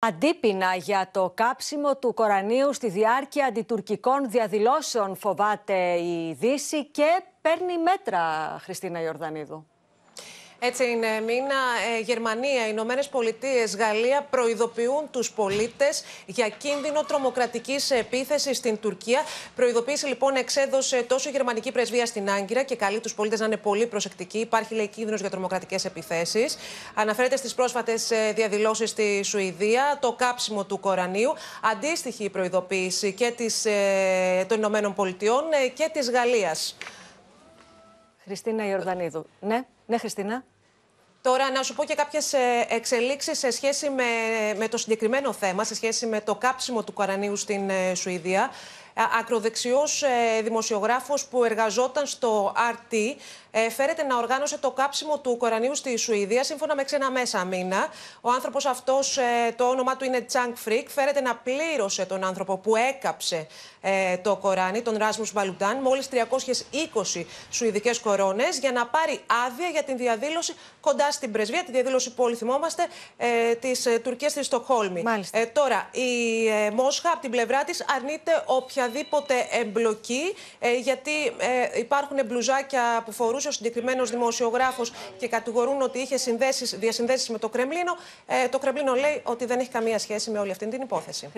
Αντίπεινα για το κάψιμο του Κορανίου στη διάρκεια αντιτουρκικών διαδηλώσεων φοβάται η Δύση και παίρνει μέτρα, Χριστίνα Ιορδανίδου. Έτσι είναι, Μίνα. Ε, Γερμανία, Ηνωμένες Πολιτείες, Γαλλία προειδοποιούν τους πολίτες για κίνδυνο τρομοκρατικής επίθεσης στην Τουρκία. Προειδοποίηση λοιπόν εξέδωσε τόσο η Γερμανική Πρεσβεία στην Άγκυρα και καλεί τους πολίτες να είναι πολύ προσεκτικοί. Υπάρχει λέει κίνδυνος για τρομοκρατικές επιθέσεις. Αναφέρεται στις πρόσφατες διαδηλώσεις στη Σουηδία, το κάψιμο του Κορανίου. Αντίστοιχη προειδοποίηση και της, ε, των Ηνωμένων Πολιτειών ε, και της Γαλλίας. Χριστίνα Ιορδανίδου. Ναι, ναι, Χριστίνα. Τώρα να σου πω και κάποιες ε, εξελίξεις σε σχέση με, το συγκεκριμένο θέμα, σε σχέση με το κάψιμο του Καρανίου στην ε, Σουηδία. Ε, Ακροδεξιός ε, δημοσιογράφος που εργαζόταν στο RT ε, φέρεται να οργάνωσε το κάψιμο του Κορανίου στη Σουηδία σύμφωνα με ξένα μέσα μήνα. Ο άνθρωπος αυτός, το όνομά του είναι Τσάνκ Φρικ, φέρεται να πλήρωσε τον άνθρωπο που έκαψε το Κοράνι, τον ράσμου Μπαλουντάν, μόλι 320 σουηδικές κορώνες, για να πάρει άδεια για την διαδήλωση κοντά στην πρεσβεία, τη διαδήλωση που όλοι θυμόμαστε, της Τουρκίας στη Στοκχόλμη. τώρα, η Μόσχα από την πλευρά της, αρνείται όποια οποιαδήποτε εμπλοκή, ε, γιατί ε, υπάρχουν μπλουζάκια που φορούσε ο συγκεκριμένος δημοσιογράφος και κατηγορούν ότι είχε συνδέσεις, διασυνδέσεις με το Κρεμλίνο. Ε, το Κρεμλίνο λέει ότι δεν έχει καμία σχέση με όλη αυτή την υπόθεση.